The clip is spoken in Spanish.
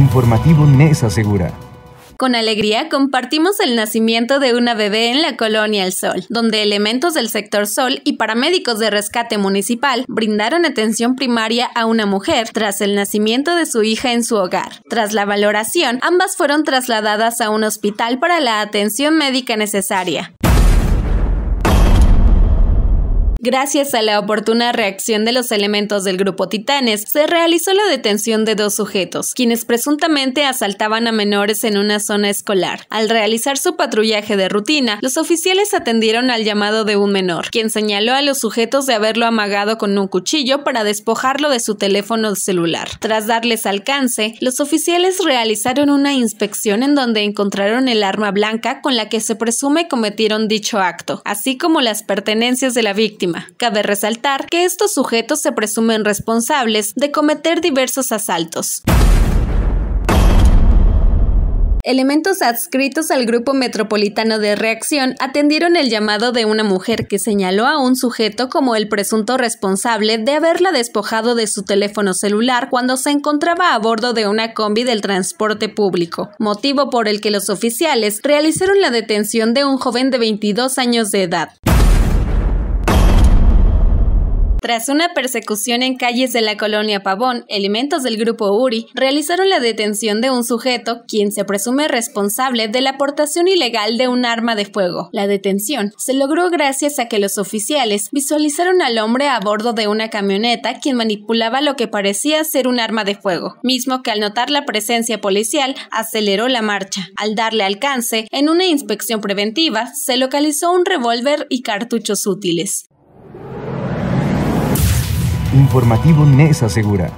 Informativo Nes asegura. Con alegría compartimos el nacimiento de una bebé en la colonia El Sol, donde elementos del sector Sol y paramédicos de rescate municipal brindaron atención primaria a una mujer tras el nacimiento de su hija en su hogar. Tras la valoración, ambas fueron trasladadas a un hospital para la atención médica necesaria. Gracias a la oportuna reacción de los elementos del grupo Titanes, se realizó la detención de dos sujetos, quienes presuntamente asaltaban a menores en una zona escolar. Al realizar su patrullaje de rutina, los oficiales atendieron al llamado de un menor, quien señaló a los sujetos de haberlo amagado con un cuchillo para despojarlo de su teléfono celular. Tras darles alcance, los oficiales realizaron una inspección en donde encontraron el arma blanca con la que se presume cometieron dicho acto, así como las pertenencias de la víctima Cabe resaltar que estos sujetos se presumen responsables de cometer diversos asaltos. Elementos adscritos al Grupo Metropolitano de Reacción atendieron el llamado de una mujer que señaló a un sujeto como el presunto responsable de haberla despojado de su teléfono celular cuando se encontraba a bordo de una combi del transporte público, motivo por el que los oficiales realizaron la detención de un joven de 22 años de edad. Tras una persecución en calles de la colonia Pavón, elementos del grupo URI realizaron la detención de un sujeto quien se presume responsable de la aportación ilegal de un arma de fuego. La detención se logró gracias a que los oficiales visualizaron al hombre a bordo de una camioneta quien manipulaba lo que parecía ser un arma de fuego, mismo que al notar la presencia policial aceleró la marcha. Al darle alcance, en una inspección preventiva se localizó un revólver y cartuchos útiles. Informativo Nesa Segura.